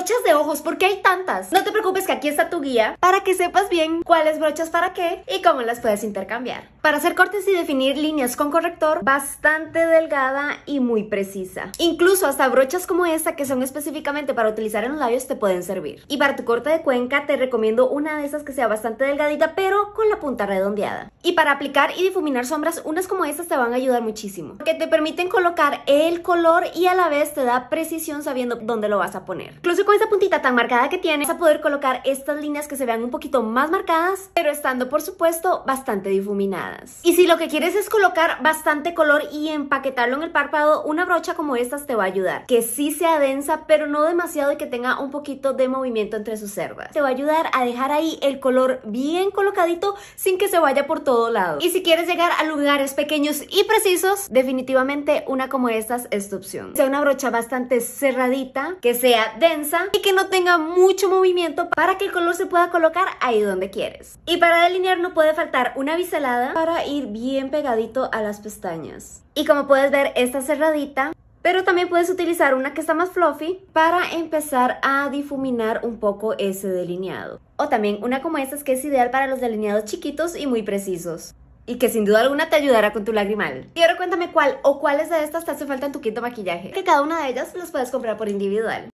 Brochas de ojos, porque hay tantas? No te preocupes que aquí está tu guía para que sepas bien cuáles brochas para qué y cómo las puedes intercambiar. Para hacer cortes y definir líneas con corrector, bastante delgada y muy precisa. Incluso hasta brochas como esta que son específicamente para utilizar en los labios te pueden servir. Y para tu corte de cuenca te recomiendo una de esas que sea bastante delgadita pero con la punta redondeada. Y para aplicar y difuminar sombras, unas como estas te van a ayudar muchísimo. Porque te permiten colocar el color y a la vez te da precisión sabiendo dónde lo vas a poner. Incluso con esa puntita tan marcada que tiene, vas a poder colocar estas líneas que se vean un poquito más marcadas, pero estando por supuesto bastante difuminadas. Y si lo que quieres es colocar bastante color y empaquetarlo en el párpado, una brocha como estas te va a ayudar. Que sí sea densa, pero no demasiado y que tenga un poquito de movimiento entre sus cerdas. Te va a ayudar a dejar ahí el color bien colocadito sin que se vaya por todo lado. Y si quieres llegar a lugares pequeños y precisos, definitivamente una como estas es tu opción. Sea una brocha bastante cerradita, que sea densa, y que no tenga mucho movimiento para que el color se pueda colocar ahí donde quieres. Y para delinear no puede faltar una biselada para ir bien pegadito a las pestañas. Y como puedes ver, esta cerradita pero también puedes utilizar una que está más fluffy para empezar a difuminar un poco ese delineado. O también una como estas que es ideal para los delineados chiquitos y muy precisos. Y que sin duda alguna te ayudará con tu lagrimal. Y ahora cuéntame cuál o cuáles de estas te hace falta en tu quinto maquillaje. Que cada una de ellas las puedes comprar por individual.